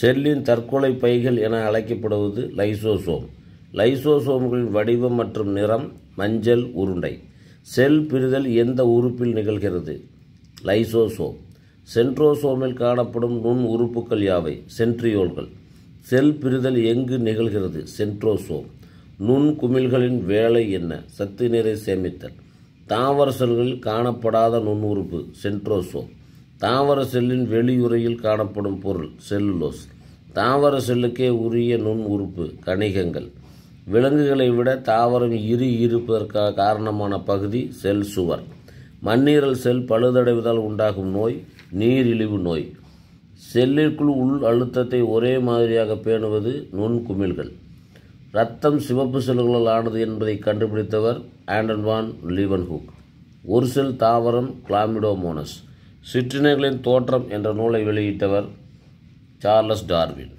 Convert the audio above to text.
செல்லின் தற்கொலை பைகள் என அழைக்கப்படுவது லைசோசோம் லைசோசோம்களின் வடிவம் மற்றும் நிறம் மஞ்சள் உருண்டை செல் பிரிதல் எந்த உறுப்பில் நிகழ்கிறது லைசோசோம் சென்ட்ரோசோமில் காணப்படும் நுண் உறுப்புகள் யாவை சென்ட்ரியோல்கள் செல் பிரிதல் எங்கு நிகழ்கிறது சென்ட்ரோசோம் நுண் குமிழ்களின் வேலை என்ன சத்து நீரை சேமித்தல் தாவர செல்களில் காணப்படாத உறுப்பு சென்ட்ரோசோம் தாவர செல்லின் வெளியுறையில் காணப்படும் பொருள் செல்லுலோஸ் தாவர செல்லுக்கே உரிய நுண் உறுப்பு கணிகங்கள் விலங்குகளை விட தாவரம் இரு இருப்பதற்காக காரணமான பகுதி செல் சுவர் மண்ணீரல் செல் பழுதடைவதால் உண்டாகும் நோய் நீரிழிவு நோய் செல்லிற்குள் உள் அழுத்தத்தை ஒரே மாதிரியாக பேணுவது நுண்குமிழ்கள் ரத்தம் சிவப்பு செல்களால் ஆனது என்பதை கண்டுபிடித்தவர் ஆண்டன்வான் வான் லீவன்ஹூக் ஒரு செல் தாவரம் கிளாமிடோமோனஸ் சிற்றினர்களின் தோற்றம் என்ற நூலை வெளியிட்டவர் சார்லஸ் டார்வின்